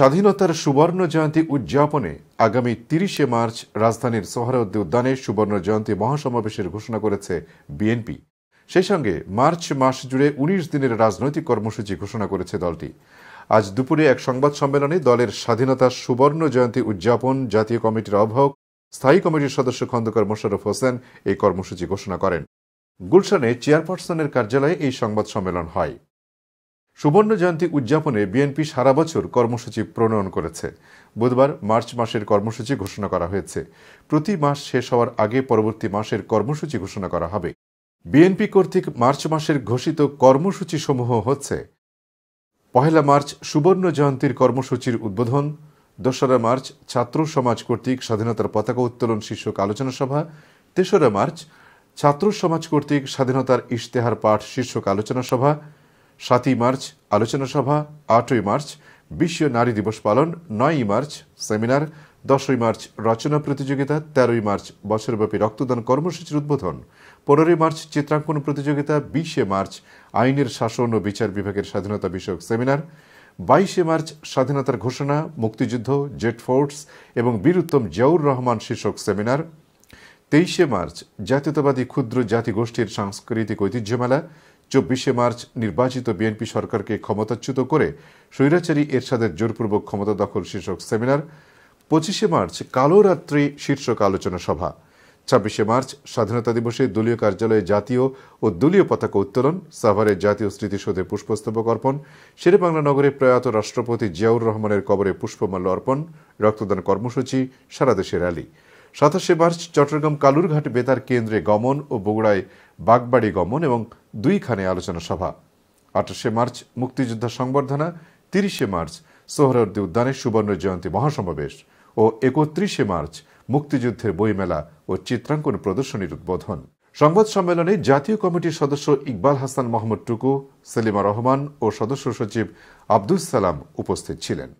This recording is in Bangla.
স্বাধীনতার সুবর্ণ জয়ন্তী উদযাপনে আগামী তিরিশে মার্চ রাজধানীর সোহরাউদ্দী উদ্যানে সুবর্ণ জয়ন্তী মহাসমাবেশের ঘোষণা করেছে বিএনপি সেই সঙ্গে মার্চ মাস জুড়ে উনিশ দিনের রাজনৈতিক কর্মসূচি ঘোষণা করেছে দলটি আজ দুপুরে এক সংবাদ সম্মেলনে দলের স্বাধীনতার সুবর্ণ জয়ন্তী উদযাপন জাতীয় কমিটির আহ্বায়ক স্থায়ী কমিটির সদস্য খন্দকার মোশারফ হোসেন এই কর্মসূচি ঘোষণা করেন গুলশানে চেয়ারপারসনের কার্যালয়ে এই সংবাদ সম্মেলন হয় সুবর্ণ জয়ন্তী উদযাপনে বিএনপি সারা বছর কর্মসূচি প্রণয়ন করেছে বুধবার মার্চ মাসের কর্মসূচি ঘোষণা করা হয়েছে প্রতি মাস শেষ হওয়ার আগে পরবর্তী মাসের কর্মসূচি ঘোষণা করা হবে বিএনপি কর্তৃক মার্চ মাসের ঘোষিত কর্মসূচি সমূহ হচ্ছে পহেলা মার্চ সুবর্ণ জয়ন্তীর কর্মসূচির উদ্বোধন দোসরা মার্চ ছাত্র সমাজ কর্তৃক স্বাধীনতার পতাকা উত্তোলন শীর্ষক আলোচনা সভা তেসরা মার্চ ছাত্র সমাজ কর্তৃক স্বাধীনতার ইশতেহার পাঠ শীর্ষক আলোচনা সভা সাতই মার্চ আলোচনা সভা আটই মার্চ বিশ্ব নারী দিবস পালন নয়ই মার্চ সেমিনার দশই মার্চ রচনা প্রতিযোগিতা তেরোই মার্চ বছরব্যাপী রক্তদান কর্মসূচির উদ্বোধন পনেরোই মার্চ চিত্রাঙ্কন প্রতিযোগিতা বিশে মার্চ আইনের শাসন ও বিচার বিভাগের স্বাধীনতা বিষয়ক সেমিনার বাইশে মার্চ স্বাধীনতার ঘোষণা মুক্তিযুদ্ধ জেট ফোর্স এবং বীরুত্তম জিয়াউর রহমান শীর্ষক সেমিনার তেইশে মার্চ জাতীয়তাবাদী ক্ষুদ্র জাতিগোষ্ঠীর সাংস্কৃতিক ঐতিহ্যমেলা চব্বিশে মার্চ নির্বাচিত বিএনপি সরকারকে ক্ষমতাচ্যুত করে স্বৈরাচারী এরশাদের জোরপূর্বক ক্ষমতা দখল শীর্ষক সেমিনার পঁচিশে মার্চ কালো রাত্রি শীর্ষক আলোচনা সভা ছাব্বিশে মার্চ স্বাধীনতা দিবসে দলীয় কার্যালয়ে জাতীয় ও দলীয় পতাকা উত্তোলন সাভারের জাতীয় স্মৃতিসৌধে পুষ্পস্তবক অর্পণ শেরেবাংলা নগরে প্রয়াত রাষ্ট্রপতি জিয়াউর রহমানের কবরে পুষ্পমাল্য অর্পণ রক্তদান কর্মসূচি সারাদেশে র্যালি সাতাশে মার্চ চট্টগ্রাম কালুরঘাট বেতার কেন্দ্রে গমন ও বগুড়ায় বাগবাড়ি গমন এবং দুইখানে আলোচনা সভা আঠাশে মার্চ মুক্তিযোদ্ধা সংবর্ধনা তিরিশে মার্চ সোহরাওয়ার্দী উদ্যানে সুবর্ণ জয়ন্তী মহাসমাবেশ ও একত্রিশে মার্চ মুক্তিযুদ্ধের বইমেলা ও চিত্রাঙ্কন প্রদর্শনীর উদ্বোধন সংবাদ সম্মেলনে জাতীয় কমিটির সদস্য ইকবাল হাসান মোহাম্মদ টুকু সেলিমা রহমান ও সদস্য সচিব আব্দুল সালাম উপস্থিত ছিলেন